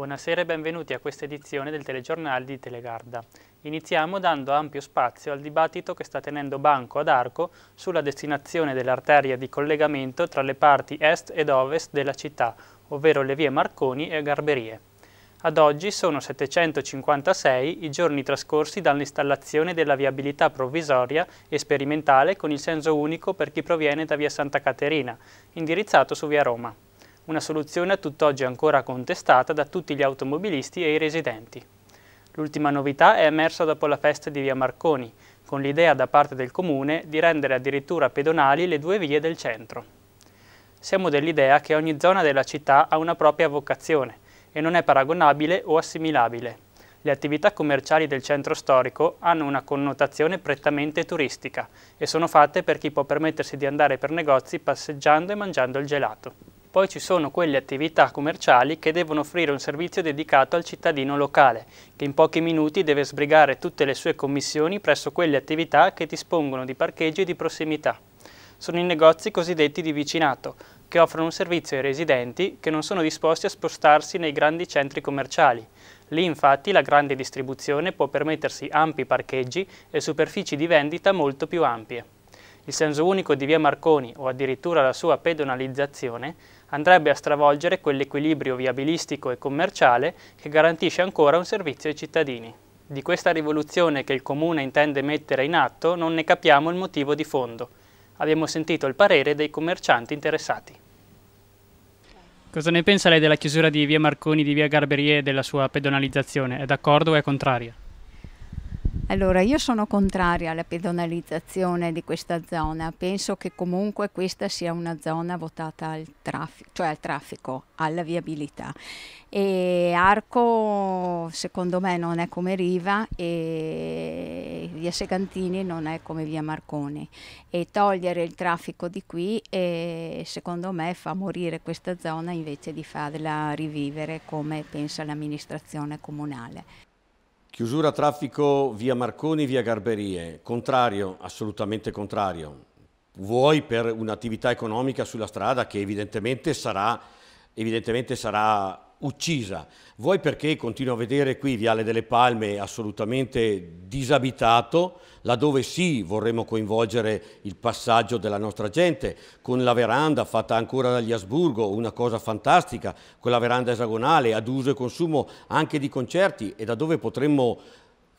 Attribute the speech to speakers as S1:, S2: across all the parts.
S1: Buonasera e benvenuti a questa edizione del telegiornale di Telegarda. Iniziamo dando ampio spazio al dibattito che sta tenendo banco ad Arco sulla destinazione dell'arteria di collegamento tra le parti est ed ovest della città, ovvero le vie Marconi e Garberie. Ad oggi sono 756 i giorni trascorsi dall'installazione della viabilità provvisoria e sperimentale con il senso unico per chi proviene da via Santa Caterina, indirizzato su via Roma una soluzione a tutt'oggi ancora contestata da tutti gli automobilisti e i residenti. L'ultima novità è emersa dopo la festa di via Marconi, con l'idea da parte del comune di rendere addirittura pedonali le due vie del centro. Siamo dell'idea che ogni zona della città ha una propria vocazione e non è paragonabile o assimilabile. Le attività commerciali del centro storico hanno una connotazione prettamente turistica e sono fatte per chi può permettersi di andare per negozi passeggiando e mangiando il gelato. Poi ci sono quelle attività commerciali che devono offrire un servizio dedicato al cittadino locale, che in pochi minuti deve sbrigare tutte le sue commissioni presso quelle attività che dispongono di parcheggi di prossimità. Sono i negozi cosiddetti di vicinato, che offrono un servizio ai residenti che non sono disposti a spostarsi nei grandi centri commerciali. Lì infatti la grande distribuzione può permettersi ampi parcheggi e superfici di vendita molto più ampie. Il senso unico di via Marconi, o addirittura la sua pedonalizzazione, andrebbe a stravolgere quell'equilibrio viabilistico e commerciale che garantisce ancora un servizio ai cittadini. Di questa rivoluzione che il Comune intende mettere in atto non ne capiamo il motivo di fondo. Abbiamo sentito il parere dei commercianti interessati. Cosa ne pensa lei della chiusura di via Marconi, di via Garberie e della sua pedonalizzazione? È d'accordo o è contraria?
S2: Allora, io sono contraria alla pedonalizzazione di questa zona, penso che comunque questa sia una zona votata al, traffico, cioè al traffico, alla viabilità. E Arco secondo me non è come Riva e via Segantini non è come via Marconi e togliere il traffico di qui eh, secondo me fa morire questa zona invece di farla rivivere come pensa l'amministrazione comunale.
S3: Chiusura traffico via Marconi, via Garberie. Contrario, assolutamente contrario. Vuoi per un'attività economica sulla strada che evidentemente sarà, evidentemente sarà uccisa. vuoi perché continuo a vedere qui Viale delle Palme assolutamente disabitato, laddove sì vorremmo coinvolgere il passaggio della nostra gente, con la veranda fatta ancora dagli Asburgo, una cosa fantastica, con la veranda esagonale ad uso e consumo anche di concerti e da dove potremmo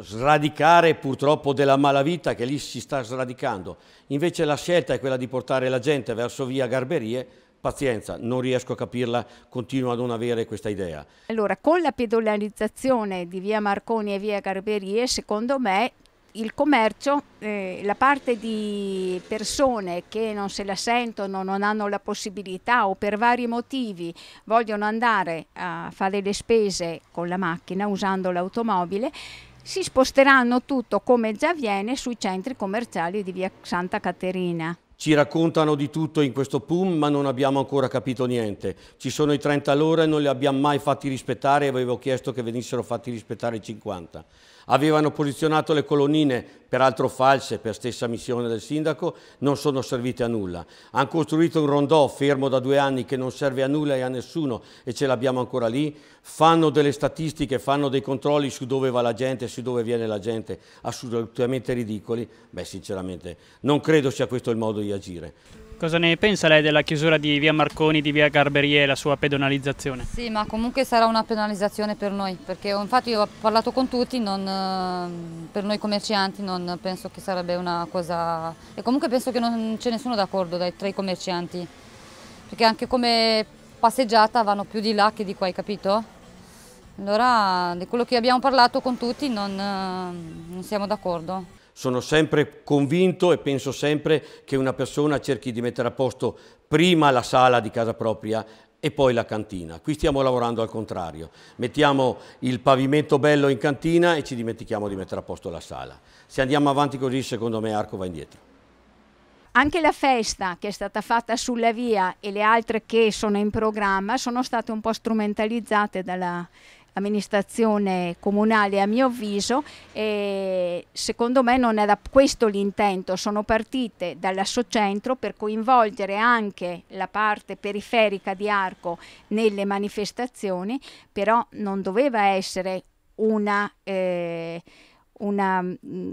S3: sradicare purtroppo della malavita che lì si sta sradicando. Invece la scelta è quella di portare la gente verso via Garberie pazienza, non riesco a capirla, continuo a non avere questa idea.
S2: Allora, con la pedonalizzazione di via Marconi e via Garberie, secondo me il commercio, eh, la parte di persone che non se la sentono, non hanno la possibilità o per vari motivi vogliono andare a fare le spese con la macchina usando l'automobile, si sposteranno tutto come già avviene sui centri commerciali di via Santa Caterina.
S3: Ci raccontano di tutto in questo PUM, ma non abbiamo ancora capito niente. Ci sono i 30 all'ora e non li abbiamo mai fatti rispettare, e avevo chiesto che venissero fatti rispettare i 50. Avevano posizionato le colonnine, peraltro false per stessa missione del sindaco, non sono servite a nulla. Hanno costruito un rondò fermo da due anni che non serve a nulla e a nessuno e ce l'abbiamo ancora lì. Fanno delle statistiche, fanno dei controlli su dove va la gente, su dove viene la gente, assolutamente ridicoli. Beh, sinceramente, non credo sia questo il modo di agire.
S1: Cosa ne pensa lei della chiusura di via Marconi, di via Garberie e la sua pedonalizzazione? Sì,
S4: ma comunque sarà una penalizzazione per noi, perché infatti io ho parlato con tutti, non, ehm, per noi commercianti non penso che sarebbe una cosa... E comunque penso che non c'è nessuno d'accordo tra i commercianti, perché anche come passeggiata vanno più di là che di qua, hai capito? Allora, di quello che abbiamo parlato con tutti non, ehm, non siamo d'accordo.
S3: Sono sempre convinto e penso sempre che una persona cerchi di mettere a posto prima la sala di casa propria e poi la cantina. Qui stiamo lavorando al contrario. Mettiamo il pavimento bello in cantina e ci dimentichiamo di mettere a posto la sala. Se andiamo avanti così, secondo me Arco va indietro.
S2: Anche la festa che è stata fatta sulla via e le altre che sono in programma sono state un po' strumentalizzate dalla amministrazione comunale a mio avviso e secondo me non era questo l'intento, sono partite dall'assocentro per coinvolgere anche la parte periferica di Arco nelle manifestazioni, però non doveva essere una, eh, una mh, mm,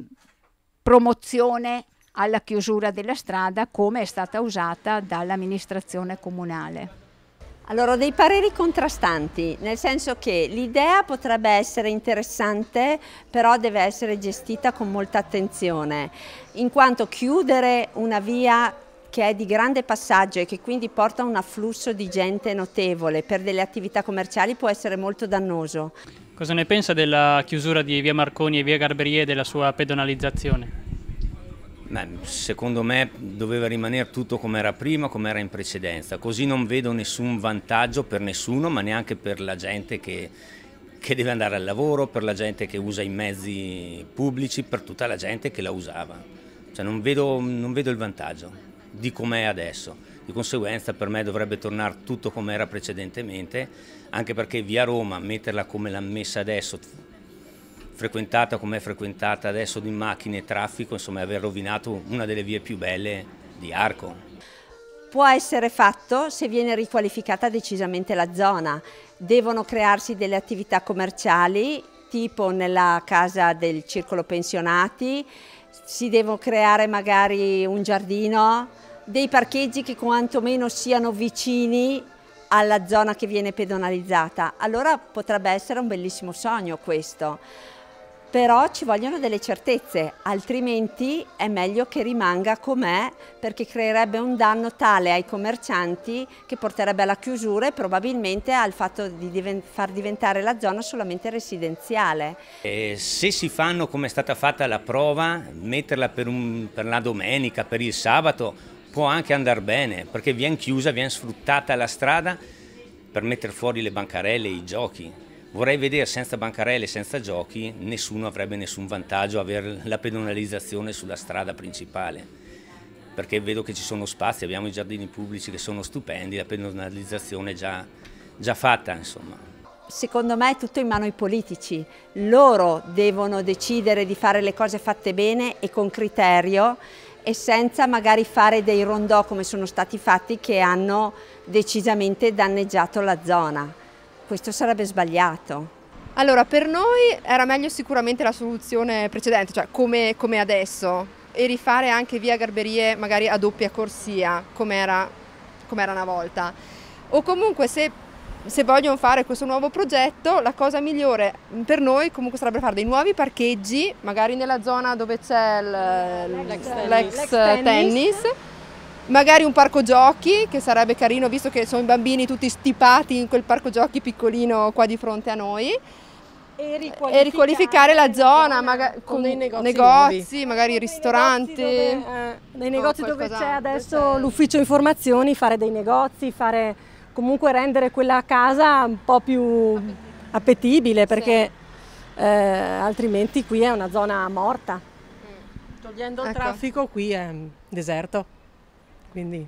S2: promozione alla chiusura della strada
S4: come è stata usata dall'amministrazione comunale. Allora, ho dei pareri contrastanti, nel senso che l'idea potrebbe essere interessante, però deve essere gestita con molta attenzione, in quanto chiudere una via che è di grande passaggio e che quindi porta un afflusso di gente notevole per delle attività commerciali può essere molto dannoso.
S1: Cosa ne pensa della chiusura di via Marconi e via Garberie e della sua pedonalizzazione?
S5: Secondo me doveva rimanere tutto come era prima, come era in precedenza, così non vedo nessun vantaggio per nessuno, ma neanche per la gente che, che deve andare al lavoro, per la gente che usa i mezzi pubblici, per tutta la gente che la usava. Cioè non, vedo, non vedo il vantaggio di com'è adesso. Di conseguenza per me dovrebbe tornare tutto come era precedentemente, anche perché via Roma metterla come l'ha messa adesso, frequentata come è frequentata adesso di macchine e traffico, insomma aver rovinato una delle vie più belle di Arco.
S4: Può essere fatto se viene riqualificata decisamente la zona, devono crearsi delle attività commerciali tipo nella casa del circolo pensionati, si devono creare magari un giardino, dei parcheggi che quantomeno siano vicini alla zona che viene pedonalizzata. Allora potrebbe essere un bellissimo sogno questo però ci vogliono delle certezze, altrimenti è meglio che rimanga com'è perché creerebbe un danno tale ai commercianti che porterebbe alla chiusura e probabilmente al fatto di far diventare la zona solamente residenziale.
S5: E se si fanno come è stata fatta la prova, metterla per, un, per la domenica, per il sabato, può anche andare bene perché viene chiusa, viene sfruttata la strada per mettere fuori le bancarelle, i giochi. Vorrei vedere senza bancarelle, senza giochi, nessuno avrebbe nessun vantaggio avere la pedonalizzazione sulla strada principale, perché vedo che ci sono spazi, abbiamo i giardini pubblici che sono stupendi, la pedonalizzazione è già, già fatta insomma
S4: secondo me è tutto in mano ai politici. Loro devono decidere di fare le cose fatte bene e con criterio e senza magari fare dei rondò come sono stati fatti che hanno decisamente danneggiato la zona questo sarebbe sbagliato. Allora, per noi era meglio sicuramente la soluzione precedente, cioè come, come adesso, e rifare anche via Garberie magari a doppia corsia, come era, come era una volta. O comunque se, se, vogliono fare questo nuovo progetto, la cosa migliore per noi comunque sarebbe fare dei nuovi
S6: parcheggi,
S4: magari nella zona dove c'è eh, l'ex tennis, tennis magari un parco giochi che sarebbe carino visto che sono i bambini tutti stipati in quel parco giochi piccolino qua di fronte a noi e riqualificare, e riqualificare la zona, zona con, dei negozi, negozi magari con ristoranti eh, dei negozi dove, eh, negozi no, dove c'è adesso l'ufficio informazioni fare dei negozi fare comunque rendere quella casa un po' più appetibile, perché sì. eh, altrimenti qui è una zona morta mm.
S1: togliendo il ecco. traffico
S4: qui è deserto
S6: quindi...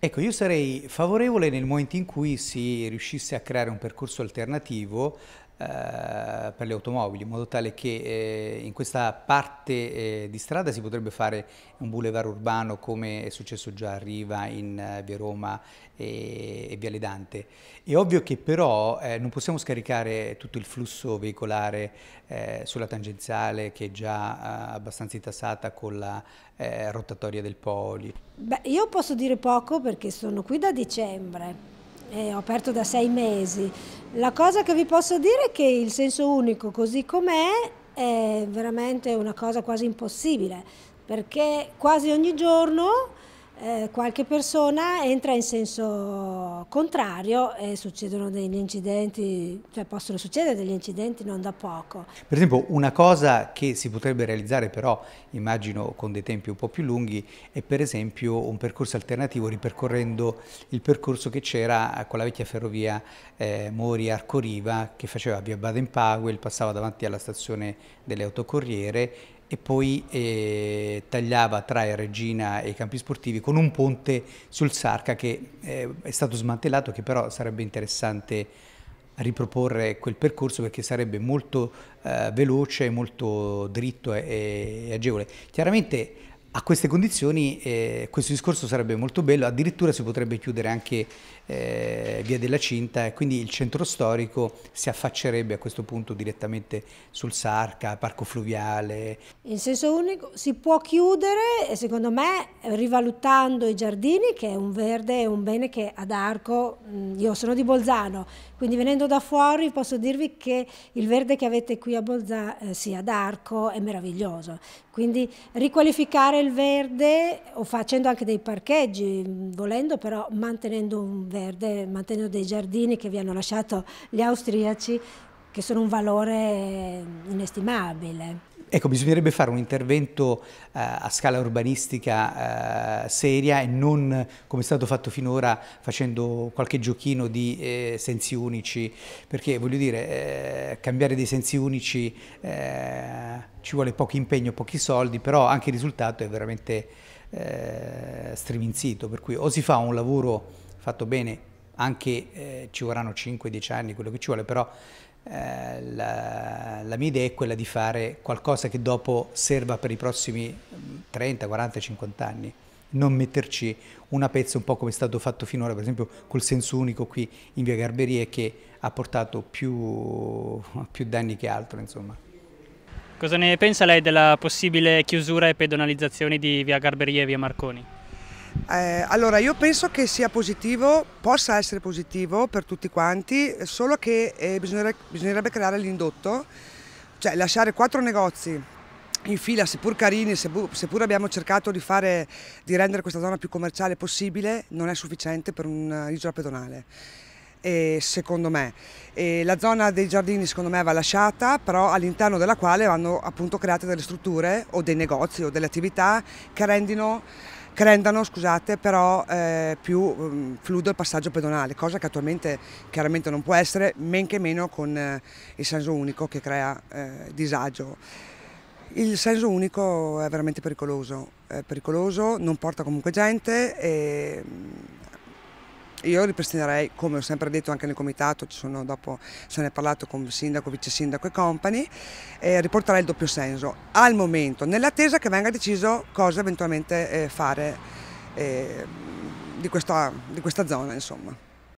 S7: Ecco, io sarei favorevole nel momento in cui si riuscisse a creare un percorso alternativo eh, per le automobili, in modo tale che eh, in questa parte eh, di strada si potrebbe fare un boulevard urbano come è successo già a Riva, in Via Roma e, Viale Dante. È ovvio che però non possiamo scaricare tutto il flusso veicolare sulla tangenziale che è già abbastanza intassata con la rotatoria del Poli.
S8: Beh, io posso dire poco perché sono qui da dicembre eh, ho aperto da sei mesi. La cosa che vi posso dire è che il senso unico così com'è è veramente una cosa quasi impossibile perché quasi ogni giorno eh, qualche persona entra in senso contrario e succedono degli incidenti, cioè possono succedere degli incidenti non da poco.
S7: Per esempio una cosa che si potrebbe realizzare però immagino con dei tempi un po' più lunghi è per esempio un percorso alternativo ripercorrendo il percorso che c'era con la vecchia ferrovia eh, Mori-Arcoriva che faceva via Baden-Powell, passava davanti alla stazione delle autocorriere e poi eh, tagliava tra Regina e i campi sportivi con un ponte sul Sarca che eh, è stato smantellato, che però sarebbe interessante riproporre quel percorso perché sarebbe molto eh, veloce, molto dritto e, e, agevole. Chiaramente a queste condizioni eh, questo discorso sarebbe molto bello, addirittura si potrebbe chiudere anche eh, via della Cinta e quindi il centro storico si affaccerebbe a questo punto direttamente sul Sarca, Parco Fluviale.
S8: In senso unico si può chiudere, e secondo me, rivalutando i giardini, che è un verde e un bene che ad Arco, mm, io sono di Bolzano, quindi venendo da fuori posso dirvi che il verde che avete qui a Bolzano, eh, sì, ad Arco, è meraviglioso. Quindi riqualificare il verde o facendo anche dei parcheggi, mm, volendo però mantenendo un verde, mantenendo dei giardini che vi hanno lasciato gli austriaci, che sono un valore eh, inestimabile.
S7: Ecco, bisognerebbe fare un intervento eh, a scala urbanistica eh, seria e non come è stato fatto finora facendo qualche giochino di eh, sensi unici, perché voglio dire, eh, cambiare dei sensi unici eh, ci vuole poco impegno, pochi soldi, però anche il risultato è veramente striminzito, per cui o si fa un lavoro fatto bene, anche eh, ci vorranno 5-10 anni, quello che ci vuole, però eh, la, la, mia idea è quella di fare qualcosa che dopo serva per i prossimi 30, 40, 50 anni. Non metterci una pezza un po' come è stato fatto finora, per esempio col senso unico qui in via Garberie che ha portato più, più danni che altro. Insomma.
S1: Cosa ne pensa lei della possibile chiusura e pedonalizzazione di via Garberie e via Marconi?
S6: Eh, allora io penso che sia positivo, possa essere positivo per tutti quanti, solo che eh, bisognerebbe, bisognerebbe, creare l'indotto, cioè lasciare quattro negozi in fila, seppur carini, seppur abbiamo cercato di, fare, di rendere questa zona più commerciale possibile, non è sufficiente per un'isola eh, pedonale. E secondo me. E la zona dei giardini secondo me va lasciata, però all'interno della quale vanno appunto create delle strutture o dei negozi o delle attività che rendino che rendano scusate, però eh, più mh, mm, fluido il passaggio pedonale, cosa che attualmente chiaramente non può essere, men che meno con eh, il senso unico che crea eh, disagio. Il senso unico è veramente pericoloso, è pericoloso, non porta comunque gente e mm, io ripristinerei, come ho sempre detto anche nel comitato, sono, dopo se ne è parlato con sindaco, vice sindaco e compagni, eh, riporterei il doppio senso al momento, nell'attesa che venga deciso cosa eventualmente eh, fare eh, di, questa, di questa zona. Insomma.